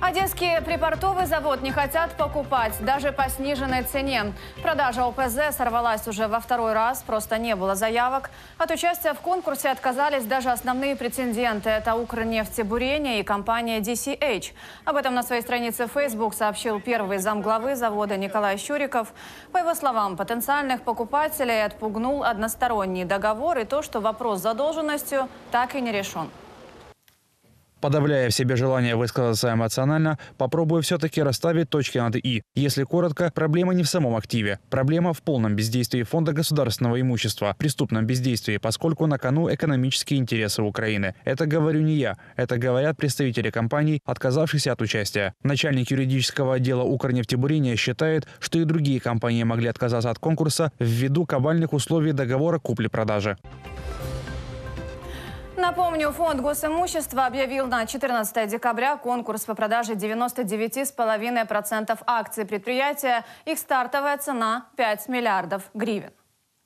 Одесский припортовый завод не хотят покупать даже по сниженной цене. Продажа ОПЗ сорвалась уже во второй раз, просто не было заявок. От участия в конкурсе отказались даже основные претенденты. Это Бурения и компания DCH. Об этом на своей странице Facebook сообщил первый замглавы завода Николай Щуриков. По его словам, потенциальных покупателей отпугнул односторонний договор и то, что вопрос с задолженностью так и не решен. Подавляя в себе желание высказаться эмоционально, попробую все-таки расставить точки над «и». Если коротко, проблема не в самом активе. Проблема в полном бездействии Фонда государственного имущества, преступном бездействии, поскольку на кону экономические интересы Украины. Это говорю не я, это говорят представители компаний, отказавшихся от участия. Начальник юридического отдела Укрнефтебурения считает, что и другие компании могли отказаться от конкурса ввиду кабальных условий договора купли-продажи. Напомню, фонд госимущества объявил на 14 декабря конкурс по продаже 99,5% акций предприятия. Их стартовая цена 5 миллиардов гривен.